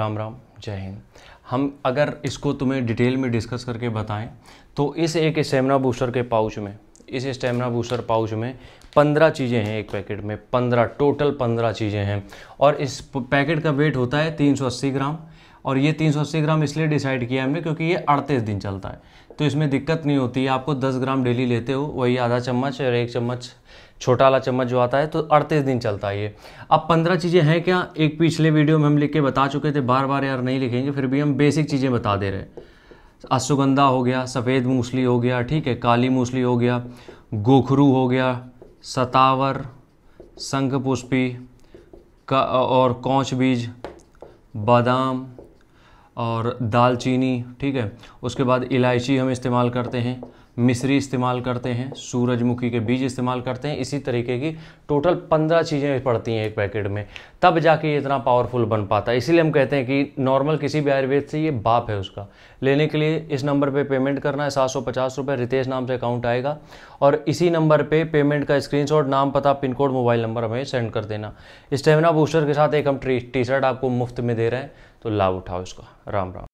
राम राम जय हिंद हम अगर इसको तुम्हें डिटेल में डिस्कस करके बताएं तो इस एक स्टेमिना बूस्टर के पाउच में इस स्टेमिना बूस्टर पाउच में पंद्रह चीज़ें हैं एक पैकेट में पंद्रह टोटल पंद्रह चीज़ें हैं और इस पैकेट का वेट होता है तीन सौ अस्सी ग्राम और ये 380 ग्राम इसलिए डिसाइड किया हमने क्योंकि ये 38 दिन चलता है तो इसमें दिक्कत नहीं होती है आपको 10 ग्राम डेली लेते हो वही आधा चम्मच और एक चम्मच छोटा वाला चम्मच जो आता है तो अड़तीस दिन चलता है ये अब पंद्रह चीज़ें हैं क्या एक पिछले वीडियो में हम लिख के बता चुके थे बार बार यार नहीं लिखेंगे फिर भी हम बेसिक चीज़ें बता दे रहे हैं अश्वगंधा हो गया सफ़ेद मूसली हो गया ठीक है काली मूसली हो गया गोखरू हो गया सतावर शंख पुष्पी का और कौच बीज बादाम और दालचीनी ठीक है उसके बाद इलायची हम इस्तेमाल करते हैं मिश्री इस्तेमाल करते हैं सूरजमुखी के बीज इस्तेमाल करते हैं इसी तरीके की टोटल पंद्रह चीज़ें पड़ती हैं एक पैकेट में तब जाके ये इतना पावरफुल बन पाता है इसीलिए हम कहते हैं कि नॉर्मल किसी भी आयुर्वेद से ये बाप है उसका लेने के लिए इस नंबर पे पेमेंट करना है सात सौ पचास रुपये रितेश नाम से अकाउंट आएगा और इसी नंबर पे पेमेंट का स्क्रीनशॉट नाम पता पिन कोड मोबाइल नंबर हमें सेंड कर देना स्टेमिना बूस्टर के साथ एक हम टी शर्ट आपको मुफ्त में दे रहे हैं तो लाभ उठाओ इसका राम राम